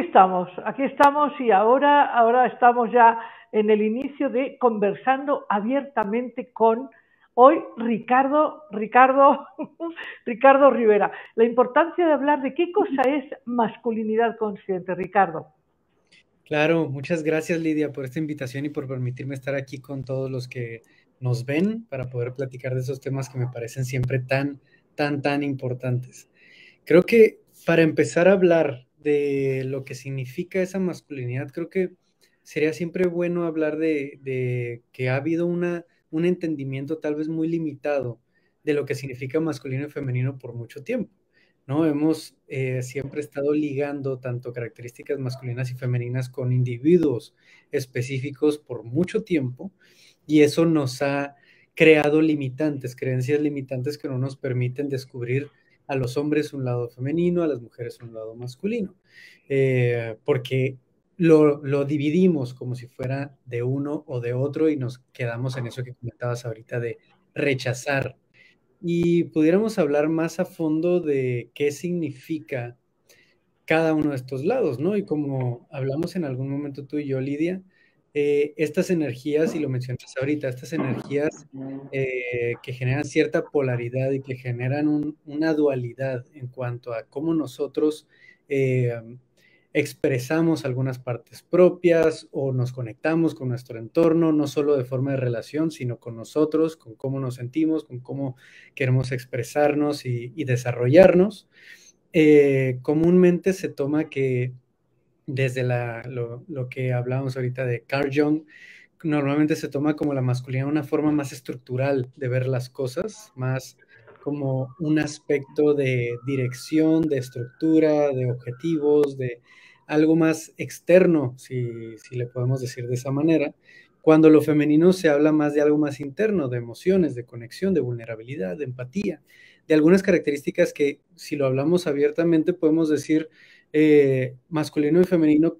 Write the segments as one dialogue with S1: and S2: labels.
S1: estamos, aquí estamos y ahora, ahora estamos ya en el inicio de conversando abiertamente con hoy Ricardo, Ricardo, Ricardo Rivera. La importancia de hablar de qué cosa es masculinidad consciente, Ricardo.
S2: Claro, muchas gracias Lidia por esta invitación y por permitirme estar aquí con todos los que nos ven para poder platicar de esos temas que me parecen siempre tan, tan, tan importantes. Creo que para empezar a hablar de lo que significa esa masculinidad, creo que sería siempre bueno hablar de, que ha habido un entendimiento tal vez muy limitado de lo que significa masculino y femenino por mucho tiempo. ¿no? Hemos eh, siempre estado ligando tanto características masculinas y femeninas con individuos específicos por mucho tiempo y eso nos ha creado limitantes, creencias limitantes que no nos permiten descubrir a los hombres un lado femenino, a las mujeres un lado masculino, eh, porque lo, lo, dividimos como si fuera de uno o de otro y nos quedamos en eso que comentabas ahorita de rechazar. Y pudiéramos hablar más a fondo de qué significa cada uno de estos lados, ¿no? Y como hablamos en algún momento tú y yo, Lidia, eh, estas energías, y lo mencionas ahorita, estas energías eh, que generan cierta polaridad y que generan una dualidad en cuanto a cómo nosotros eh, expresamos algunas partes propias o nos conectamos con nuestro entorno, no solo de forma de relación, sino con nosotros, con cómo nos sentimos, con cómo queremos expresarnos y desarrollarnos. comúnmente se toma que desde lo, que hablábamos ahorita de Carl Jung, normalmente se toma como la masculinidad una forma más estructural de ver las cosas, más como un aspecto de dirección, de estructura, de objetivos, de algo más externo, si, si le podemos decir de esa manera, cuando lo femenino se habla más de algo más interno, de emociones, de conexión, de vulnerabilidad, de empatía, de algunas características que si lo hablamos abiertamente podemos decir eh, masculino y femenino,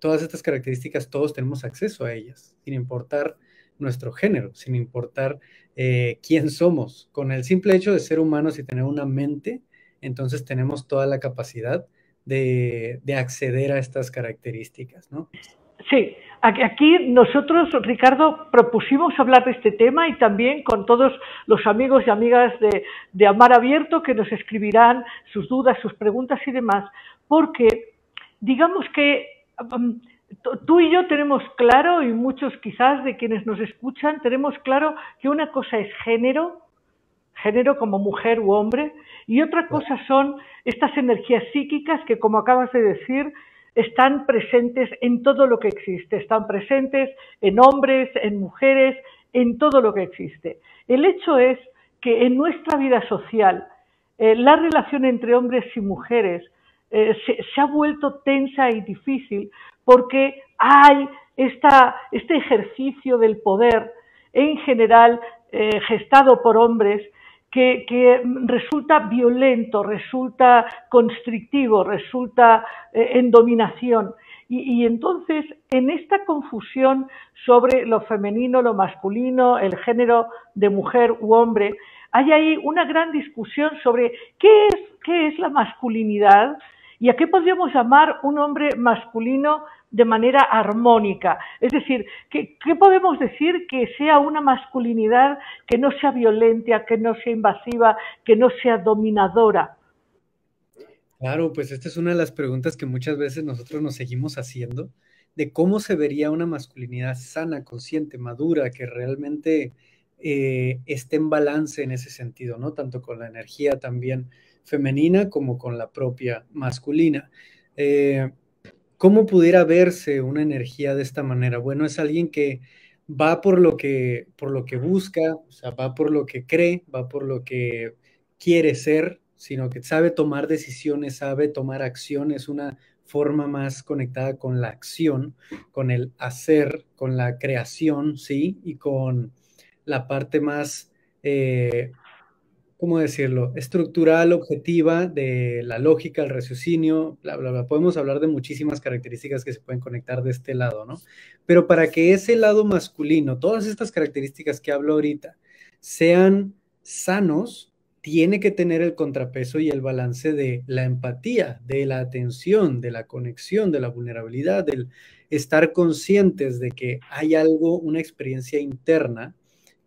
S2: todas estas características, todos tenemos acceso a ellas, sin importar nuestro género, sin importar eh, quién somos. Con el simple hecho de ser humanos y tener una mente, entonces tenemos toda la capacidad de, acceder a estas características, ¿no?
S1: Sí, Aquí nosotros, Ricardo, propusimos hablar de este tema y también con todos los amigos y amigas de Amar Abierto que nos escribirán sus dudas, sus preguntas y demás, porque digamos que um, tú y yo tenemos claro, y muchos quizás de quienes nos escuchan, tenemos claro que una cosa es género, género como mujer u hombre, y otra cosa son estas energías psíquicas que, como acabas de decir, están presentes en todo lo que existe, están presentes en hombres, en mujeres, en todo lo que existe. El hecho es que en nuestra vida social, eh, la relación entre hombres y mujeres eh, se, ha vuelto tensa y difícil porque hay este ejercicio del poder en general eh, gestado por hombres que, resulta violento, resulta constrictivo, resulta eh, en dominación. Y, y, entonces, en esta confusión sobre lo femenino, lo masculino, el género de mujer u hombre, hay ahí una gran discusión sobre qué es, qué es la masculinidad, ¿Y a qué podríamos llamar un hombre masculino de manera armónica? Es decir, ¿qué, podemos decir que sea una masculinidad que no sea violenta, que no sea invasiva, que no sea dominadora?
S2: Claro, pues esta es una de las preguntas que muchas veces nosotros nos seguimos haciendo, de cómo se vería una masculinidad sana, consciente, madura, que realmente eh, esté en balance en ese sentido, ¿no? Tanto con la energía también femenina como con la propia masculina. Eh, ¿Cómo pudiera verse una energía de esta manera? Bueno, es alguien que va por lo que, por lo que busca, o sea, va por lo que cree, va por lo que quiere ser, sino que sabe tomar decisiones, sabe tomar acción, es una forma más conectada con la acción, con el hacer, con la creación, ¿sí? Y con la parte más eh, ¿cómo decirlo? Estructural, objetiva, de la lógica, el raciocinio, bla, bla, bla. Podemos hablar de muchísimas características que se pueden conectar de este lado, ¿no? Pero para que ese lado masculino, todas estas características que hablo ahorita, sean sanos, tiene que tener el contrapeso y el balance de la empatía, de la atención, de la conexión, de la vulnerabilidad, del estar conscientes de que hay algo, una experiencia interna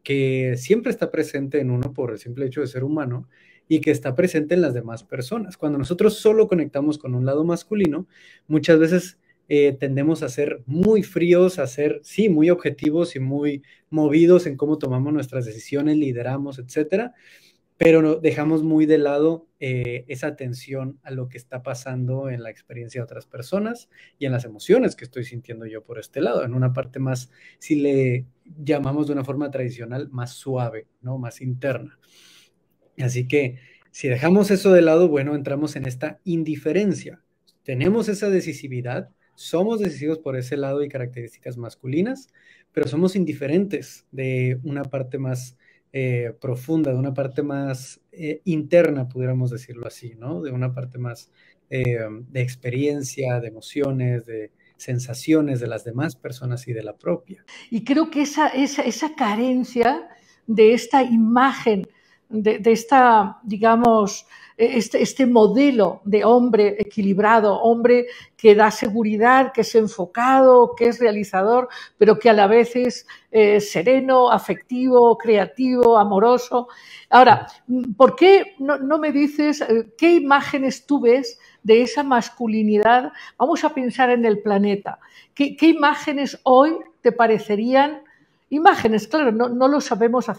S2: que siempre está presente en uno por el simple hecho de ser humano y que está presente en las demás personas. Cuando nosotros solo conectamos con un lado masculino, muchas veces eh, tendemos a ser muy fríos, a ser, sí, muy objetivos y muy movidos en cómo tomamos nuestras decisiones, lideramos, etcétera pero dejamos muy de lado eh, esa atención a lo que está pasando en la experiencia de otras personas y en las emociones que estoy sintiendo yo por este lado, en una parte más, si le llamamos de una forma tradicional, más suave, ¿no? Más interna. Así que si dejamos eso de lado, bueno, entramos en esta indiferencia. Tenemos esa decisividad, somos decisivos por ese lado y características masculinas, pero somos indiferentes de una parte más eh, profunda, de una parte más eh, interna, pudiéramos decirlo así, ¿no? De una parte más eh, de experiencia, de emociones, de sensaciones de las demás personas y de la propia.
S1: Y creo que esa carencia de esta imagen, de, esta, digamos, e, este, este, modelo de hombre equilibrado, hombre que da seguridad, que es enfocado, que es realizador, pero que a la vez es eh, sereno, afectivo, creativo, amoroso. Ahora, ¿por qué no, me dices eh, qué imágenes tú ves de esa masculinidad? Vamos a pensar en el planeta. qué imágenes hoy te parecerían Imágenes, claro, no, no lo sabemos a,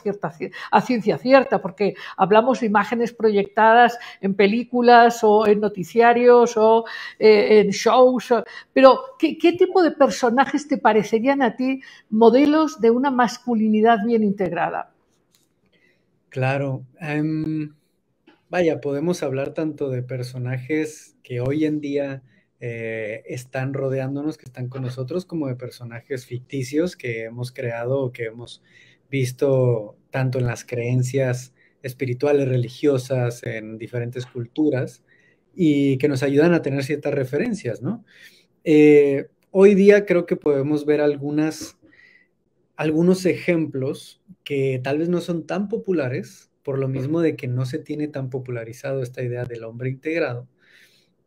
S1: ciencia cierta, porque hablamos de imágenes proyectadas en películas o en noticiarios o eh, en shows, pero ¿qué, tipo de personajes te parecerían a ti modelos de una masculinidad bien integrada?
S2: Claro. Em, vaya, podemos hablar tanto de personajes que hoy en día eh, están rodeándonos, que están con nosotros, como de personajes ficticios que hemos creado o que hemos visto tanto en las creencias espirituales, religiosas, en diferentes culturas, y que nos ayudan a tener ciertas referencias, ¿no? Eh, hoy día creo que podemos ver algunas, algunos ejemplos que tal vez no son tan populares, por lo mismo de que no se tiene tan popularizado esta idea del hombre integrado,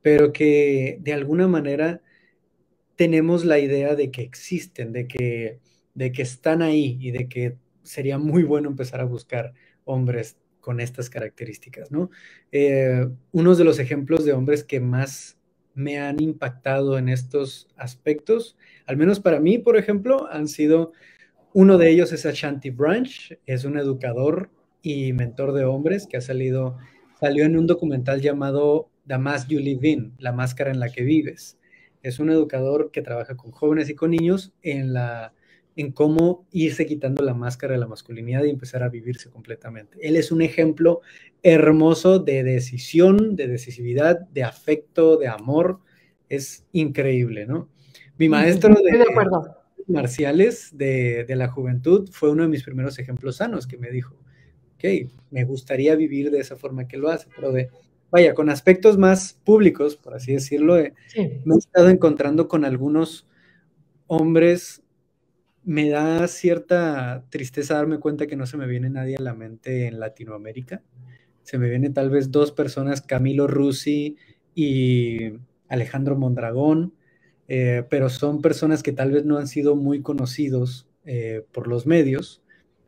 S2: pero que de alguna manera tenemos la idea de que existen, de que, de que están ahí y de que sería muy bueno empezar a buscar hombres con estas características, ¿no? Eh, unos de los ejemplos de hombres que más me han impactado en estos aspectos, al menos para mí, por ejemplo, han sido, uno de ellos es Ashanti Branch, es un educador y mentor de hombres que ha salido, salió en un documental llamado Damas You Live la máscara en la que vives. Es un educador que trabaja con jóvenes y con niños en, la, en cómo irse quitando la máscara de la masculinidad y empezar a vivirse completamente. Él es un ejemplo hermoso de decisión, de decisividad, de afecto, de amor. Es increíble, ¿no? Mi maestro de, de marciales de, de la juventud fue uno de mis primeros ejemplos sanos que me dijo, ok, me gustaría vivir de esa forma que lo hace, pero de vaya, con aspectos más públicos, por así decirlo, eh, me he estado encontrando con algunos hombres, me da cierta tristeza darme cuenta que no se me viene nadie a la mente en Latinoamérica. Se me vienen tal vez dos personas, Camilo Rusi y Alejandro Mondragón, eh, pero son personas que tal vez no han sido muy conocidos eh, por los medios,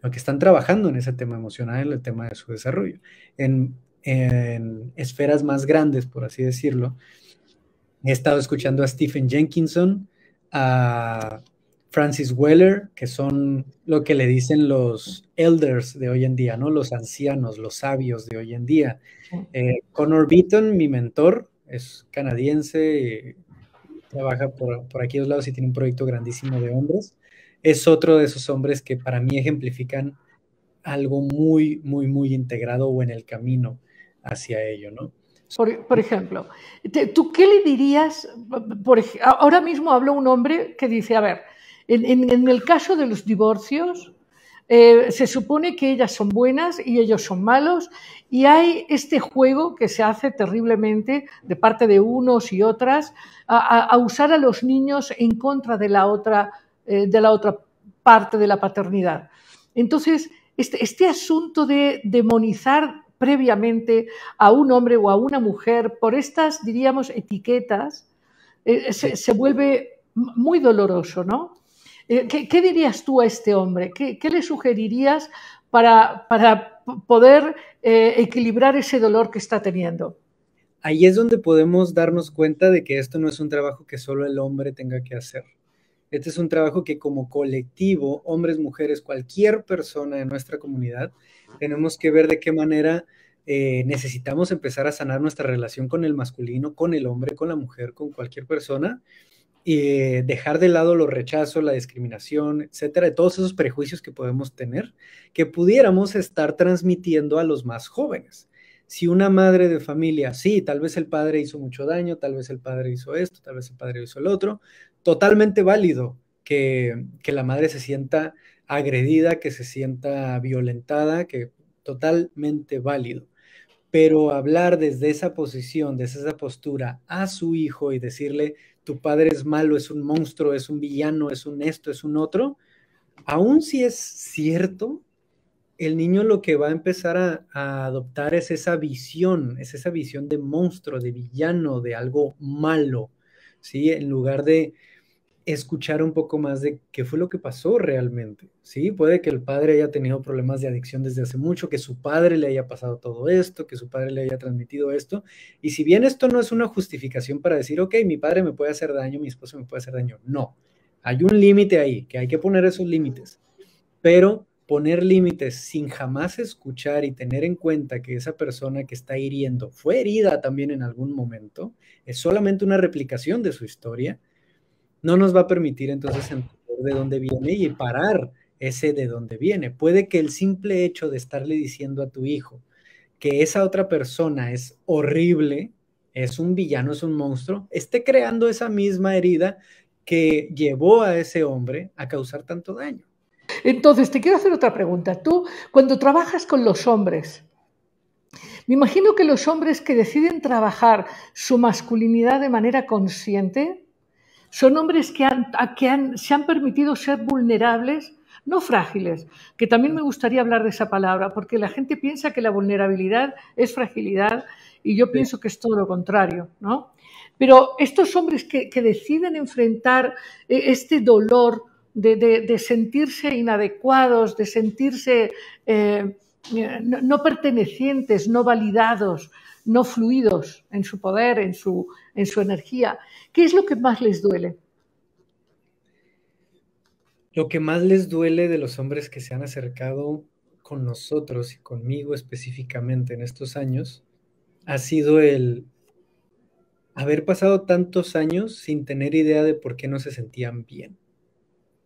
S2: o que están trabajando en ese tema emocional, en el tema de su desarrollo. En en esferas más grandes, por así decirlo. He estado escuchando a Stephen Jenkinson, a Francis Weller, que son lo que le dicen los elders de hoy en día, ¿no? Los ancianos, los sabios de hoy en día. Eh, Connor Beaton, mi mentor, es canadiense, trabaja por, por aquellos lados y tiene un proyecto grandísimo de hombres. Es otro de esos hombres que para mí ejemplifican algo muy, muy, muy
S1: integrado o en el camino hacia ello, ¿no? Por, ejemplo, ¿tú qué le dirías? Por, ahora mismo habló un hombre que dice, a ver, en, el caso de los divorcios, eh, se supone que ellas son buenas y ellos son malos y hay este juego que se hace terriblemente de parte de unos y otras a, usar a los niños en contra de la otra, eh, de la otra parte de la paternidad. Entonces, este, este asunto de demonizar previamente a un hombre o a una mujer por estas, diríamos, etiquetas, eh, eh, se, vuelve muy doloroso, ¿no? Eh, ¿qué, dirías tú a este hombre? ¿Qué, le sugerirías para, para poder equilibrar ese dolor que está teniendo?
S2: Ahí es donde podemos darnos cuenta de que esto no es un trabajo que solo el hombre tenga que hacer. Este es un trabajo que como colectivo, hombres, mujeres, cualquier persona de nuestra comunidad, tenemos que ver de qué manera eh, necesitamos empezar a sanar nuestra relación con el masculino, con el hombre, con la mujer, con cualquier persona, y eh, dejar de lado los rechazos, la discriminación, etcétera, de todos esos prejuicios que podemos tener, que pudiéramos estar transmitiendo a los más jóvenes si una madre de familia, sí, tal vez el padre hizo mucho daño, tal vez el padre hizo esto, tal vez el padre hizo el otro, totalmente válido que, que la madre se sienta agredida, que se sienta violentada, que totalmente válido. Pero hablar desde esa posición, desde esa postura a su hijo y decirle, tu padre es malo, es un monstruo, es un villano, es un esto, es un otro, aún si es cierto, el niño lo que va a empezar a, adoptar es esa visión, es esa visión de monstruo, de villano, de algo malo, ¿sí? En lugar de escuchar un poco más de qué fue lo que pasó realmente, ¿sí? Puede que el padre haya tenido problemas de adicción desde hace mucho, que su padre le haya pasado todo esto, que su padre le haya transmitido esto, y si bien esto no es una justificación para decir, ok, mi padre me puede hacer daño, mi esposo me puede hacer daño, no, hay un límite ahí, que hay que poner esos límites, pero poner límites sin jamás escuchar y tener en cuenta que esa persona que está hiriendo fue herida también en algún momento, es solamente una replicación de su historia, no nos va a permitir entonces entender de dónde viene y parar ese de dónde viene. Puede que el simple hecho de estarle diciendo a tu hijo que esa otra persona es horrible, es un villano, es un monstruo, esté creando esa misma herida que llevó a ese hombre a causar
S1: tanto daño. Entonces, te quiero hacer otra pregunta. Tú, cuando trabajas con los hombres, me imagino que los hombres que deciden trabajar su masculinidad de manera consciente son hombres que, se han permitido ser vulnerables no frágiles, que también me gustaría hablar de esa palabra, porque la gente piensa que la vulnerabilidad es fragilidad y yo pienso que es todo lo contrario, ¿no? Pero estos hombres que, que deciden enfrentar eh, este dolor de, sentirse inadecuados, de sentirse eh, no, pertenecientes, no validados, no fluidos en su poder, en su, en su energía. ¿Qué es lo que más les duele?
S2: Lo que más les duele de los hombres que se han acercado con nosotros y conmigo específicamente en estos años ha sido el haber pasado tantos años sin tener idea de por qué no se sentían bien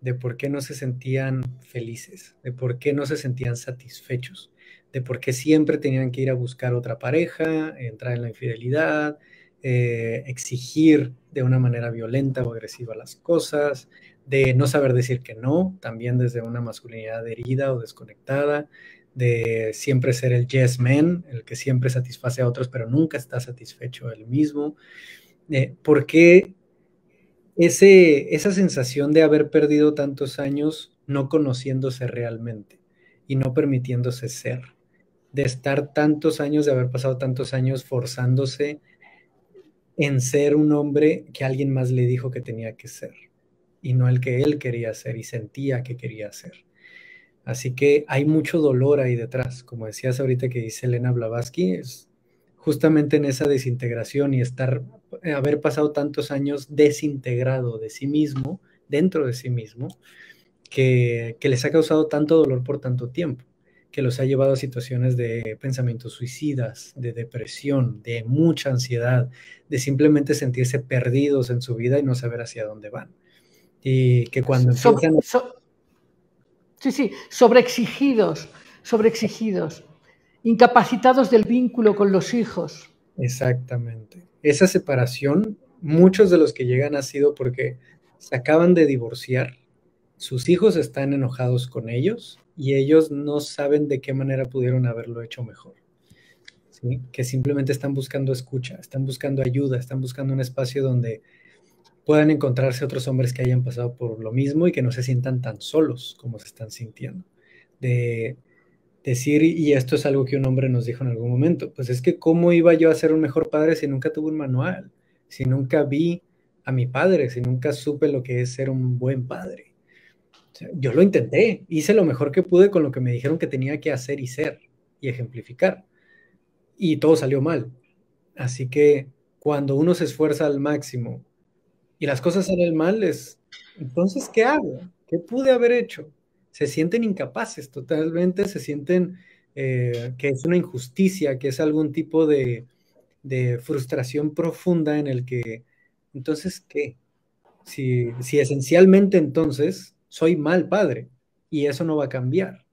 S2: de por qué no se sentían felices, de por qué no se sentían satisfechos, de por qué siempre tenían que ir a buscar otra pareja, entrar en la infidelidad, eh, exigir de una manera violenta o agresiva las cosas, de no saber decir que no, también desde una masculinidad herida o desconectada, de siempre ser el yes man, el que siempre satisface a otros pero nunca está satisfecho él mismo. de eh, ¿Por qué esa sensación de haber perdido tantos años no conociéndose realmente y no permitiéndose ser, de estar tantos años, de haber pasado tantos años forzándose en ser un hombre que alguien más le dijo que tenía que ser y no el que él quería ser y sentía que quería ser. Así que hay mucho dolor ahí detrás, como decías ahorita que dice Elena Blavatsky, es, justamente en esa desintegración y estar, eh, haber pasado tantos años desintegrado de sí mismo, dentro de sí mismo, que, les ha causado tanto dolor por tanto tiempo, que los ha llevado a situaciones de pensamientos suicidas, de depresión, de mucha ansiedad, de simplemente sentirse perdidos en su vida y no saber hacia dónde van. Y que cuando sí,
S1: sí, sobreexigidos, sobreexigidos incapacitados del vínculo con los hijos.
S2: Exactamente. Esa separación, muchos de los que llegan ha sido porque se acaban de divorciar, sus hijos están enojados con ellos y ellos no saben de qué manera pudieron haberlo hecho mejor. Que simplemente están buscando escucha, están buscando ayuda, están buscando un espacio donde puedan encontrarse otros hombres que hayan pasado por lo mismo y que no se sientan tan solos como se están sintiendo. De decir, y esto es algo que un hombre nos dijo en algún momento, pues es que cómo iba yo a ser un mejor padre si nunca tuve un manual, si nunca vi a mi padre, si nunca supe lo que es ser un buen padre. yo lo intenté, hice lo mejor que pude con lo que me dijeron que tenía que hacer y ser y ejemplificar. Y todo salió mal. Así que cuando uno se esfuerza al máximo y las cosas salen mal, entonces, ¿qué hago? ¿Qué pude haber hecho? se sienten incapaces totalmente, se sienten eh, que es una injusticia, que es algún tipo de, frustración profunda en el que, entonces, ¿qué? Si, si, esencialmente entonces soy mal padre y eso no va a cambiar.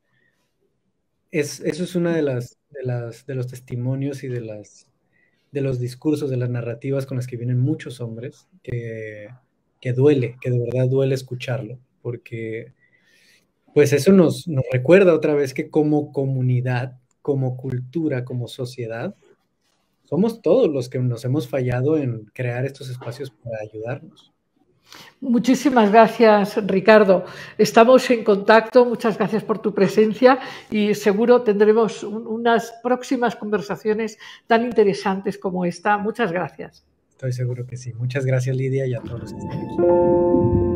S2: Es, eso es uno de, las, de, los testimonios y de, las, de los discursos, de las narrativas con las que vienen muchos hombres, que, que duele, que de verdad duele escucharlo, porque pues eso nos, recuerda otra vez que como comunidad, como cultura, como sociedad, somos todos los que nos hemos fallado en crear estos espacios para ayudarnos.
S1: Muchísimas gracias, Ricardo. Estamos en contacto. Muchas gracias por tu presencia y seguro tendremos unas próximas conversaciones tan interesantes como esta. Muchas gracias.
S2: Estoy seguro que sí. Muchas gracias, Lidia, y a todos los que están aquí.